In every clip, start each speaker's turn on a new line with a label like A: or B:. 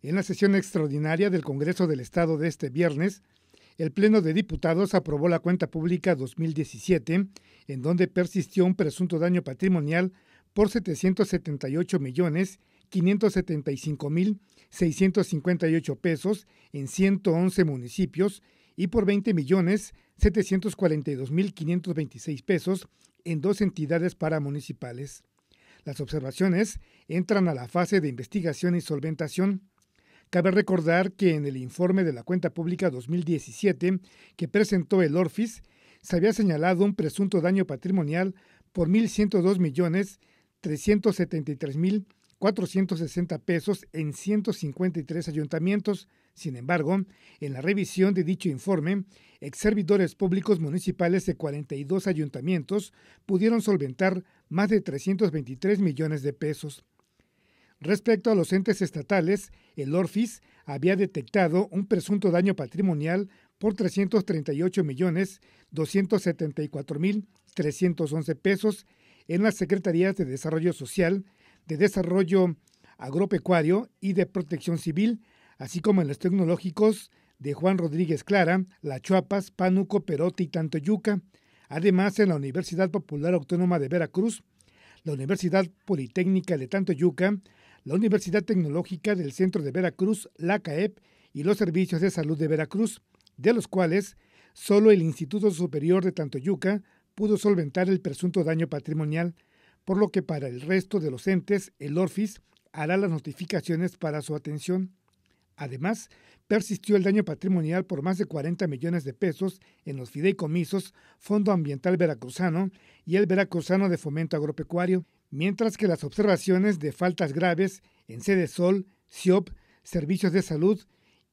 A: En la sesión extraordinaria del Congreso del Estado de este viernes, el Pleno de Diputados aprobó la cuenta pública 2017, en donde persistió un presunto daño patrimonial por 778 millones pesos en 111 municipios y por $20,742,526 pesos en dos entidades paramunicipales. Las observaciones entran a la fase de investigación y solventación. Cabe recordar que en el informe de la cuenta pública 2017 que presentó el Orfis, se había señalado un presunto daño patrimonial por 1,102,373,460 millones mil pesos en 153 ayuntamientos. Sin embargo, en la revisión de dicho informe, ex servidores públicos municipales de 42 ayuntamientos pudieron solventar más de 323 millones de pesos. Respecto a los entes estatales, el Orfis había detectado un presunto daño patrimonial por 338 millones pesos en las Secretarías de Desarrollo Social, de Desarrollo Agropecuario y de Protección Civil, así como en los tecnológicos de Juan Rodríguez Clara, La Chuapas, Pánuco, Perote y Tantoyuca, además en la Universidad Popular Autónoma de Veracruz, la Universidad Politécnica de Tantoyuca, la Universidad Tecnológica del Centro de Veracruz, la CAEP, y los servicios de salud de Veracruz, de los cuales solo el Instituto Superior de Tantoyuca pudo solventar el presunto daño patrimonial, por lo que para el resto de los entes el ORFIS hará las notificaciones para su atención. Además, persistió el daño patrimonial por más de 40 millones de pesos en los fideicomisos Fondo Ambiental Veracruzano y el Veracruzano de Fomento Agropecuario, mientras que las observaciones de faltas graves en Sede Sol, CIOP, Servicios de Salud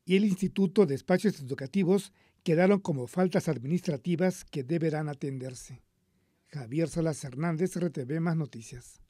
A: y el Instituto de Espacios Educativos quedaron como faltas administrativas que deberán atenderse. Javier Salas Hernández, RTV Más Noticias.